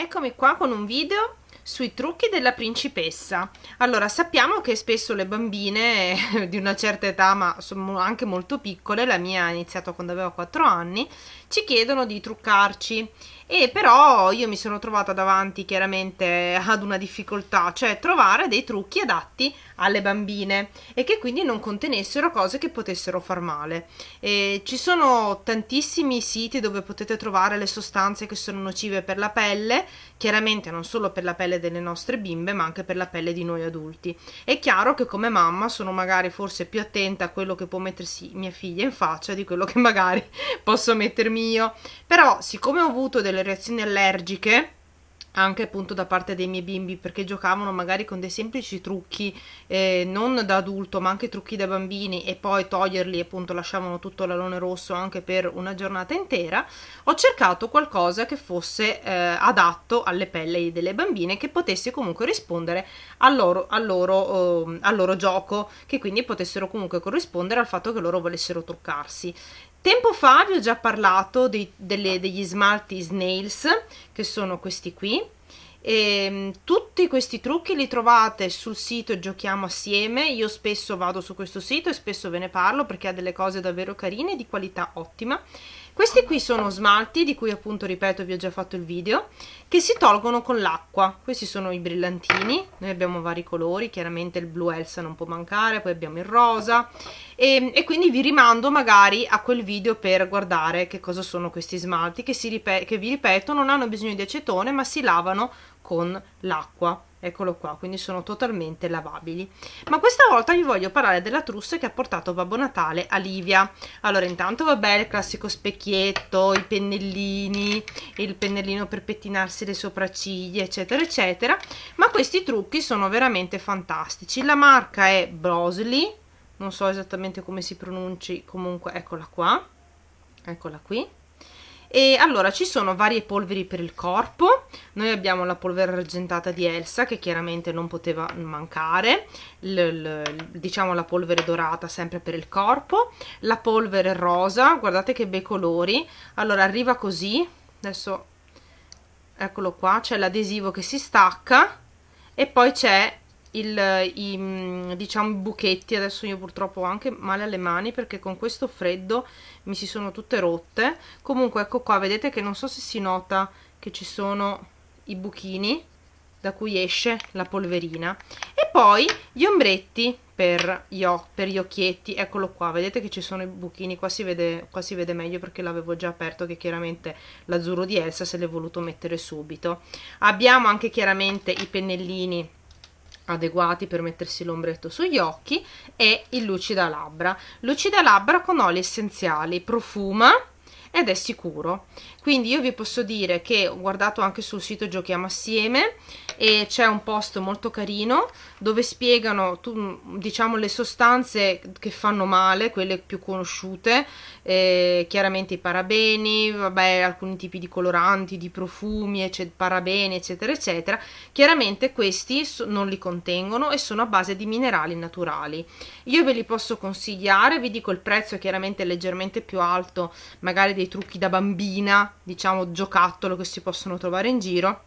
Eccomi qua con un video sui trucchi della principessa. Allora, sappiamo che spesso le bambine di una certa età, ma sono anche molto piccole, la mia ha iniziato quando avevo 4 anni, ci chiedono di truccarci e però io mi sono trovata davanti chiaramente ad una difficoltà, cioè trovare dei trucchi adatti alle bambine e che quindi non contenessero cose che potessero far male. E ci sono tantissimi siti dove potete trovare le sostanze che sono nocive per la pelle, chiaramente non solo per la pelle delle nostre bimbe, ma anche per la pelle di noi adulti. È chiaro che come mamma sono magari forse più attenta a quello che può mettersi mia figlia in faccia di quello che magari posso mettermi io, però siccome ho avuto delle delle reazioni allergiche anche appunto da parte dei miei bimbi perché giocavano magari con dei semplici trucchi eh, non da adulto ma anche trucchi da bambini e poi toglierli appunto lasciavano tutto l'alone rosso anche per una giornata intera ho cercato qualcosa che fosse eh, adatto alle pelli delle bambine che potesse comunque rispondere al loro, al, loro, eh, al loro, gioco che quindi potessero comunque corrispondere al fatto che loro volessero truccarsi Tempo fa vi ho già parlato dei, delle, degli smalti Snails, che sono questi qui. E, ehm, tutti questi trucchi li trovate sul sito Giochiamo Assieme. Io spesso vado su questo sito e spesso ve ne parlo perché ha delle cose davvero carine e di qualità ottima. Questi qui sono smalti, di cui appunto, ripeto, vi ho già fatto il video, che si tolgono con l'acqua. Questi sono i brillantini, noi abbiamo vari colori, chiaramente il blu Elsa non può mancare, poi abbiamo il rosa. E, e quindi vi rimando magari a quel video per guardare che cosa sono questi smalti, che, che vi ripeto non hanno bisogno di acetone, ma si lavano con l'acqua eccolo qua quindi sono totalmente lavabili ma questa volta vi voglio parlare della trousse che ha portato Babbo Natale a Livia allora intanto vabbè il classico specchietto i pennellini il pennellino per pettinarsi le sopracciglia eccetera eccetera ma questi trucchi sono veramente fantastici la marca è Brosley non so esattamente come si pronunci comunque eccola qua eccola qui e allora ci sono varie polveri per il corpo, noi abbiamo la polvere argentata di Elsa che chiaramente non poteva mancare, l, l, diciamo la polvere dorata sempre per il corpo, la polvere rosa, guardate che bei colori, allora arriva così, adesso eccolo qua, c'è l'adesivo che si stacca e poi c'è il, i, mm, diciamo, buchetti, adesso io purtroppo ho anche male alle mani perché con questo freddo mi si sono tutte rotte. Comunque ecco qua, vedete che non so se si nota che ci sono i buchini da cui esce la polverina. E poi gli ombretti per gli, per gli, occhietti, eccolo qua, vedete che ci sono i buchini, qua si vede, qua si vede meglio perché l'avevo già aperto che chiaramente l'azzurro di Elsa se l'è voluto mettere subito. Abbiamo anche chiaramente i pennellini adeguati per mettersi l'ombretto sugli occhi e il lucida labbra lucida labbra con oli essenziali profuma ed è sicuro quindi io vi posso dire che ho guardato anche sul sito giochiamo assieme e c'è un post molto carino dove spiegano tu, diciamo le sostanze che fanno male quelle più conosciute eh, chiaramente i parabeni vabbè alcuni tipi di coloranti di profumi eccetera, parabeni eccetera eccetera chiaramente questi non li contengono e sono a base di minerali naturali io ve li posso consigliare vi dico il prezzo è chiaramente leggermente più alto magari dei trucchi da bambina diciamo giocattolo che si possono trovare in giro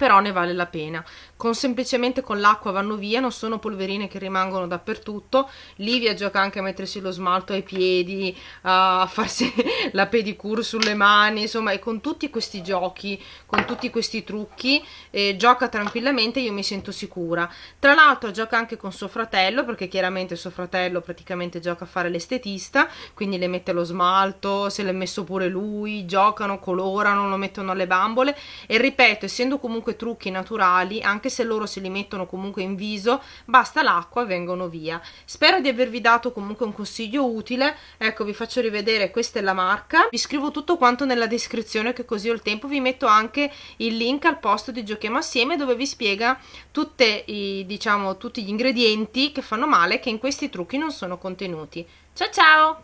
però ne vale la pena. Con semplicemente con l'acqua vanno via, non sono polverine che rimangono dappertutto. Livia gioca anche a mettersi lo smalto ai piedi, a farsi la pedicure sulle mani, insomma, e con tutti questi giochi, con tutti questi trucchi, eh, gioca tranquillamente, io mi sento sicura. Tra l'altro gioca anche con suo fratello, perché chiaramente suo fratello praticamente gioca a fare l'estetista, quindi le mette lo smalto, se l'è messo pure lui, giocano, colorano, lo mettono alle bambole e ripeto, essendo comunque comunque trucchi naturali, anche se loro se li mettono comunque in viso, basta l'acqua e vengono via. Spero di avervi dato comunque un consiglio utile, ecco vi faccio rivedere, questa è la marca, vi scrivo tutto quanto nella descrizione che così ho il tempo, vi metto anche il link al posto di Giochiamo Assieme dove vi spiega i, diciamo, tutti gli ingredienti che fanno male che in questi trucchi non sono contenuti. Ciao ciao!